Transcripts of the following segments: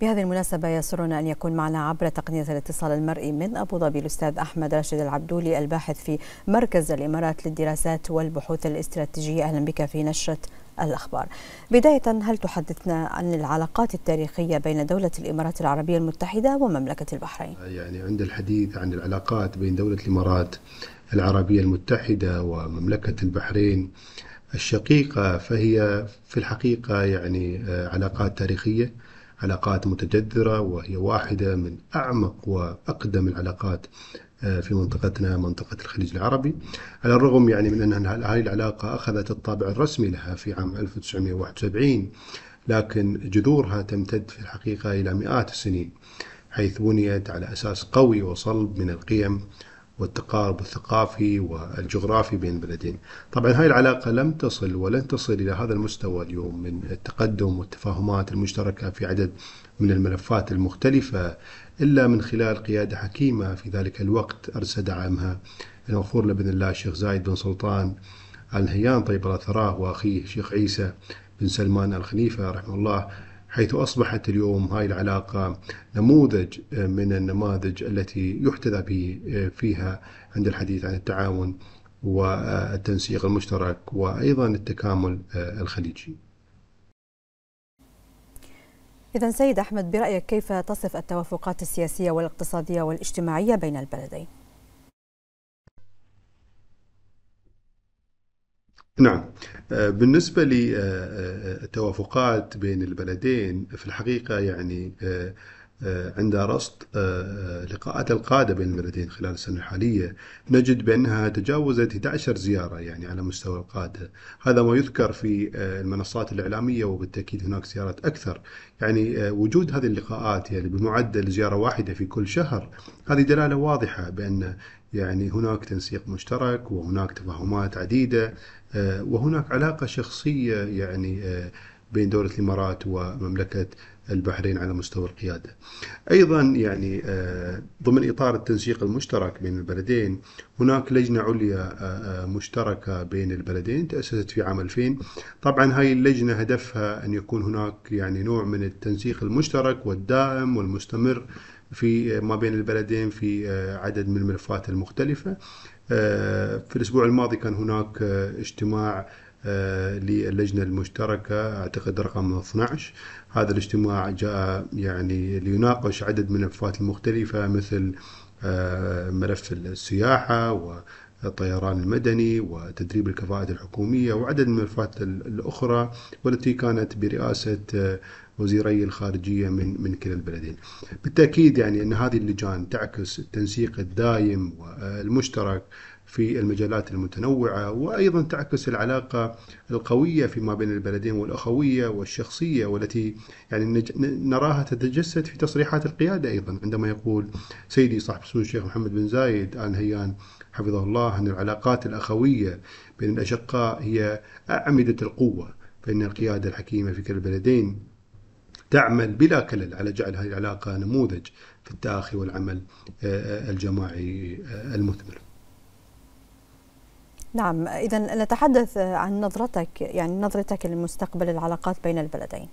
بهذه المناسبة يسرنا أن يكون معنا عبر تقنية الاتصال المرئي من أبو ظبي الأستاذ أحمد راشد العبدولي الباحث في مركز الإمارات للدراسات والبحوث الاستراتيجية أهلا بك في نشرة الأخبار بداية هل تحدثنا عن العلاقات التاريخية بين دولة الإمارات العربية المتحدة ومملكة البحرين يعني عند الحديث عن العلاقات بين دولة الإمارات العربية المتحدة ومملكة البحرين الشقيقة فهي في الحقيقة يعني آه، علاقات تاريخية علاقات متجذرة وهي واحدة من أعمق وأقدم العلاقات آه، في منطقتنا منطقة الخليج العربي على الرغم يعني من أن هذه العلاقة أخذت الطابع الرسمي لها في عام 1971 لكن جذورها تمتد في الحقيقة إلى مئات السنين حيث بنيت على أساس قوي وصلب من القيم والتقارب الثقافي والجغرافي بين البلدين طبعا هاي العلاقة لم تصل ولن تصل إلى هذا المستوى اليوم من التقدم والتفاهمات المشتركة في عدد من الملفات المختلفة إلا من خلال قيادة حكيمة في ذلك الوقت أرسى دعمها المغفور لابن الله الشيخ زايد بن سلطان الهيان طيب ثراه وأخيه الشيخ عيسى بن سلمان الخليفة رحمه الله حيث أصبحت اليوم هاي العلاقة نموذج آه، من النماذج التي يحتذى به آه، فيها عند الحديث عن التعاون والتنسيق المشترك وأيضا التكامل آه، الخليجي إذا سيد أحمد برأيك كيف تصف التوافقات السياسية والاقتصادية والاجتماعية بين البلدين؟ نعم آه، بالنسبة للتوافقات آه، آه، بين البلدين في الحقيقة يعني عند رصد آه، آه، لقاءات القادة بين البلدين خلال السنة الحالية نجد بأنها تجاوزت 11 زيارة يعني على مستوى القادة هذا ما يذكر في آه، المنصات الإعلامية وبالتأكيد هناك زيارات أكثر يعني وجود هذه اللقاءات يعني بمعدل زيارة واحدة في كل شهر هذه دلالة واضحة بأن يعني هناك تنسيق مشترك وهناك تفاهمات عديدة وهناك علاقة شخصية يعني بين دولة الإمارات ومملكة البحرين على مستوى القيادة أيضا يعني آه، ضمن إطار التنسيق المشترك بين البلدين هناك لجنة عليا آه، آه، مشتركة بين البلدين تأسست في عام 2000 طبعا هاي اللجنة هدفها أن يكون هناك يعني نوع من التنسيق المشترك والدائم والمستمر في ما بين البلدين في عدد من الملفات المختلفة في الأسبوع الماضي كان هناك اجتماع آه، للجنة المشتركة أعتقد رقم 12 هذا الاجتماع جاء يعني ليناقش عدد من الملفات المختلفة مثل آه، ملف السياحة والطيران المدني وتدريب الكفاءات الحكومية وعدد من الملفات الأخرى والتي كانت برئاسة آه، وزيري الخارجية من من كلا البلدين. بالتأكيد يعني أن هذه اللجان تعكس التنسيق الدائم والمشترك في المجالات المتنوعة وأيضا تعكس العلاقة القوية فيما بين البلدين والأخوية والشخصية والتي يعني نراها تتجسد في تصريحات القيادة أيضا عندما يقول سيدي صاحب السمو الشيخ محمد بن زايد آل نهيان حفظه الله أن العلاقات الأخوية بين الأشقاء هي أعمدة القوة فإن القيادة الحكيمة في كلا البلدين تعمل بلا كلل على جعل هذه العلاقة نموذج في التآخي والعمل آه، آه، الجماعي آه، المثمر نعم إذا نتحدث عن نظرتك يعني نظرتك لمستقبل العلاقات بين البلدين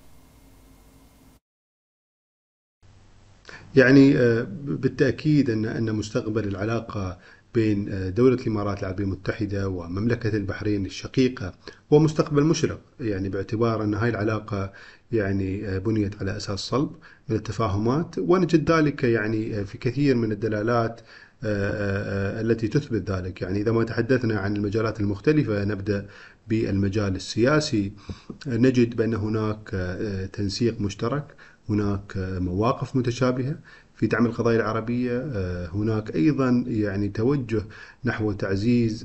يعني آه، بالتأكيد أن أن مستقبل العلاقة بين آه، دولة الإمارات العربية المتحدة ومملكة البحرين الشقيقة هو مستقبل مشرق يعني باعتبار أن هاي العلاقة يعني آه، بنيت على أساس صلب من التفاهمات ونجد ذلك يعني في كثير من الدلالات آه، آه، آه، التي تثبت ذلك يعني إذا ما تحدثنا عن المجالات المختلفة نبدأ بالمجال السياسي نجد بأن هناك تنسيق مشترك هناك مواقف متشابهة في دعم القضايا العربية هناك أيضا يعني توجه نحو تعزيز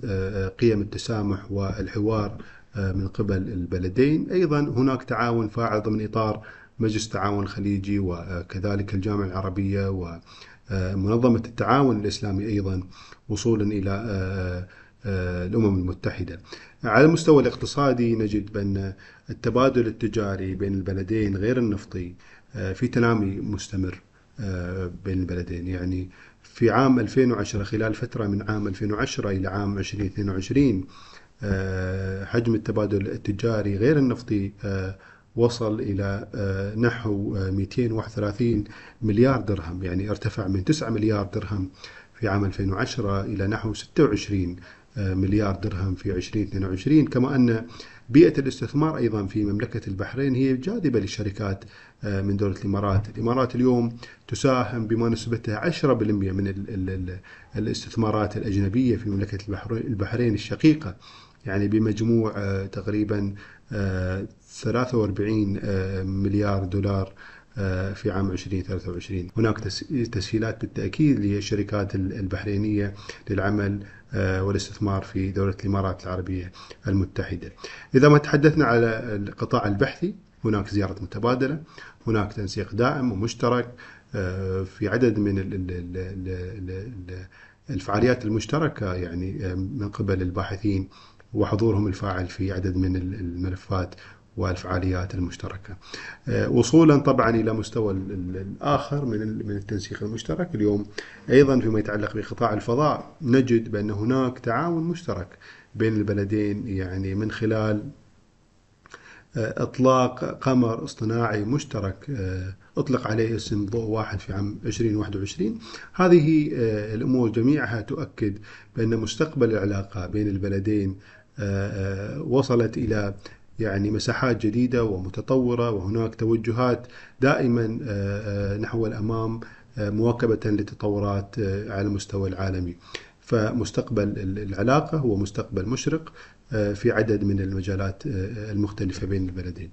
قيم التسامح والحوار من قبل البلدين أيضا هناك تعاون فاعل ضمن إطار مجلس التعاون الخليجي وكذلك الجامعة العربية و آه، منظمة التعاون الإسلامي أيضا وصولا إلى آه، آه، الأمم المتحدة على المستوى الاقتصادي نجد بأن التبادل التجاري بين البلدين غير النفطي في تنامي مستمر بين البلدين يعني في عام 2010 خلال فترة من عام 2010 إلى عام 2022 حجم التبادل التجاري غير النفطي وصل إلى آه، نحو 231 آه، مليار درهم يعني ارتفع من 9 مليار درهم في عام 2010 إلى نحو 26 آه، مليار درهم في 2022 كما أن بيئة الاستثمار أيضا في مملكة البحرين هي جاذبة للشركات من دولة الإمارات الإمارات اليوم تساهم بما نسبته 10% من الاستثمارات الأجنبية في مملكة البحرين الشقيقة يعني بمجموع آه، تقريبا 43 آه، آه، مليار دولار في عام 2023 هناك تسهيلات بالتأكيد للشركات البحرينية للعمل والاستثمار في دولة الإمارات العربية المتحدة إذا ما تحدثنا على القطاع البحثي هناك زيارة متبادلة هناك تنسيق دائم ومشترك في عدد من الفعاليات المشتركة يعني من قبل الباحثين وحضورهم الفاعل في عدد من الملفات والفعاليات المشتركة آه، وصولا طبعا إلى مستوى الآخر من من التنسيق المشترك اليوم أيضا فيما يتعلق بقطاع الفضاء نجد بأن هناك تعاون مشترك بين البلدين يعني من خلال آه، إطلاق قمر اصطناعي مشترك آه، أطلق عليه اسم ضوء واحد في عام 2021 هذه الأمور جميعها تؤكد بأن مستقبل العلاقة بين البلدين آه، آه، وصلت الى يعني مساحات جديده ومتطوره وهناك توجهات دائما آه، نحو الامام مواكبه لتطورات على المستوى العالمي. فمستقبل العلاقه هو مستقبل مشرق في عدد من المجالات المختلفه بين البلدين.